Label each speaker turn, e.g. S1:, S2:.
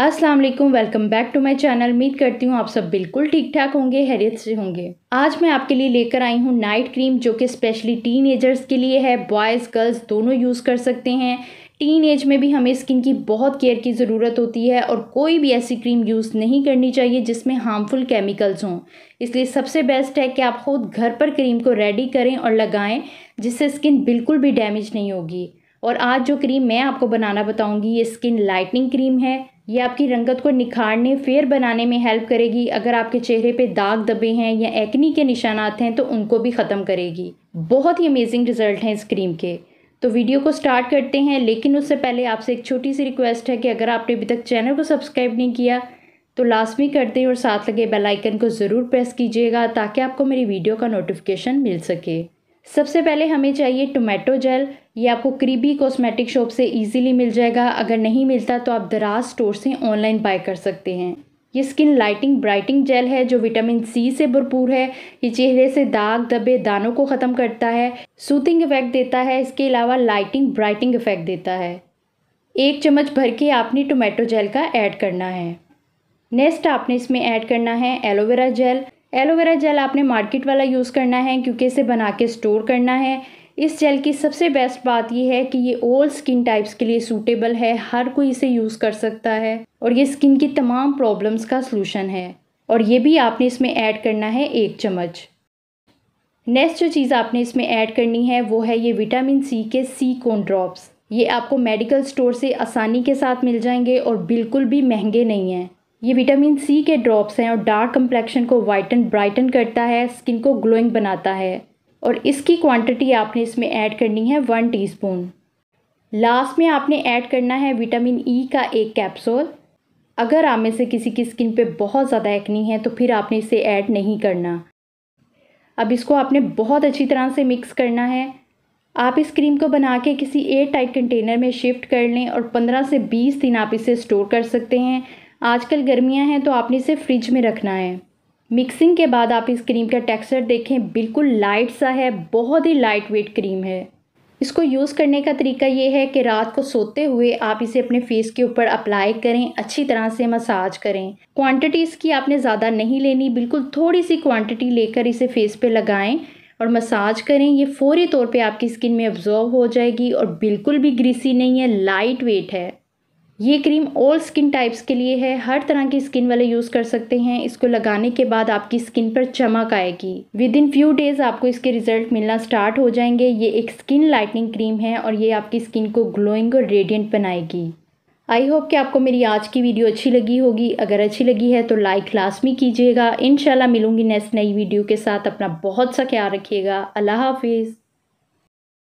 S1: अस्सलाम वालेकुम welcome back to my channel उम्मीद करती हूँ आप सब बिल्कुल ठीक ठाक होंगे हैरियत से होंगे आज मैं आपके लिए लेकर आई हूँ नाइट क्रीम जो कि स्पेशली एजर्स के लिए है बॉयज़ गर्ल्स दोनों यूज़ कर सकते हैं टीन एज में भी हमें स्किन की बहुत केयर की ज़रूरत होती है और कोई भी ऐसी क्रीम यूज़ नहीं करनी चाहिए जिसमें हार्मफुल केमिकल्स हों इसलिए सबसे बेस्ट है कि आप खुद घर पर क्रीम को रेडी करें और लगाएं जिससे स्किन बिल्कुल भी डैमेज नहीं होगी और आज जो क्रीम मैं आपको बनाना बताऊंगी ये स्किन लाइटनिंग क्रीम है ये आपकी रंगत को निखारने फेयर बनाने में हेल्प करेगी अगर आपके चेहरे पे दाग दबे हैं या एक्नी के निशानात हैं तो उनको भी ख़त्म करेगी बहुत ही अमेजिंग रिजल्ट हैं इस क्रीम के तो वीडियो को स्टार्ट करते हैं लेकिन उससे पहले आपसे एक छोटी सी रिक्वेस्ट है कि अगर आपने अभी तक चैनल को सब्सक्राइब नहीं किया तो लाजमी कर दें और साथ लगे बेलाइकन को ज़रूर प्रेस कीजिएगा ताकि आपको मेरी वीडियो का नोटिफिकेशन मिल सके सबसे पहले हमें चाहिए टोमेटो जेल ये आपको क्रीबी कॉस्मेटिक शॉप से इजीली मिल जाएगा अगर नहीं मिलता तो आप दराज स्टोर से ऑनलाइन बाय कर सकते हैं ये स्किन लाइटिंग ब्राइटिंग जेल है जो विटामिन सी से भरपूर है ये चेहरे से दाग दबे दानों को ख़त्म करता है सूथिंग इफेक्ट देता है इसके अलावा लाइटिंग ब्राइटिंग इफेक्ट देता है एक चम्मच भर के आपने टोमेटो जेल का ऐड करना है नेक्स्ट आपने इसमें ऐड करना है एलोवेरा जेल एलोवेरा जेल आपने मार्केट वाला यूज़ करना है क्योंकि इसे बना के स्टोर करना है इस जेल की सबसे बेस्ट बात यह है कि ये ओल्ड स्किन टाइप्स के लिए सूटेबल है हर कोई इसे यूज़ कर सकता है और ये स्किन की तमाम प्रॉब्लम्स का सलूशन है और ये भी आपने इसमें ऐड करना है एक चम्मच नेक्स्ट जो चीज़ आपने इसमें ऐड करनी है वो है ये विटामिन सी के सी कोन ड्रॉप्स ये आपको मेडिकल स्टोर से आसानी के साथ मिल जाएंगे और बिल्कुल भी महंगे नहीं हैं ये विटामिन सी के ड्रॉप्स हैं और डार्क कम्प्लेक्शन को वाइटन ब्राइटन करता है स्किन को ग्लोइंग बनाता है और इसकी क्वांटिटी आपने इसमें ऐड करनी है वन टीस्पून लास्ट में आपने ऐड करना है विटामिन ई e का एक कैप्सूल अगर आप में से किसी की स्किन पे बहुत ज़्यादा एक्नी है तो फिर आपने इसे ऐड नहीं करना अब इसको आपने बहुत अच्छी तरह से मिक्स करना है आप इस क्रीम को बना के किसी एयर टाइट कंटेनर में शिफ्ट कर लें और पंद्रह से बीस दिन आप इसे स्टोर कर सकते हैं आजकल गर्मियाँ हैं तो आपने इसे फ्रिज में रखना है मिक्सिंग के बाद आप इस क्रीम का टेक्सचर देखें बिल्कुल लाइट सा है बहुत ही लाइट वेट क्रीम है इसको यूज़ करने का तरीका ये है कि रात को सोते हुए आप इसे अपने फेस के ऊपर अप्लाई करें अच्छी तरह से मसाज करें क्वांटिटी इसकी आपने ज़्यादा नहीं लेनी बिल्कुल थोड़ी सी क्वांटिटी लेकर इसे फेस पे लगाएं और मसाज करें ये फौरी तौर पे आपकी स्किन में अब्जॉर्व हो जाएगी और बिल्कुल भी ग्रीसी नहीं है लाइट वेट है ये क्रीम ऑल स्किन टाइप्स के लिए है हर तरह की स्किन वाले यूज़ कर सकते हैं इसको लगाने के बाद आपकी स्किन पर चमक आएगी विद इन फ्यू डेज़ आपको इसके रिजल्ट मिलना स्टार्ट हो जाएंगे ये एक स्किन लाइटनिंग क्रीम है और ये आपकी स्किन को ग्लोइंग और रेडियंट बनाएगी आई होप कि आपको मेरी आज की वीडियो अच्छी लगी होगी अगर अच्छी लगी है तो लाइक लाजमी कीजिएगा इन मिलूंगी नेक्स्ट नई वीडियो के साथ अपना बहुत सा ख्याल रखिएगा अल्लाह हाफिज़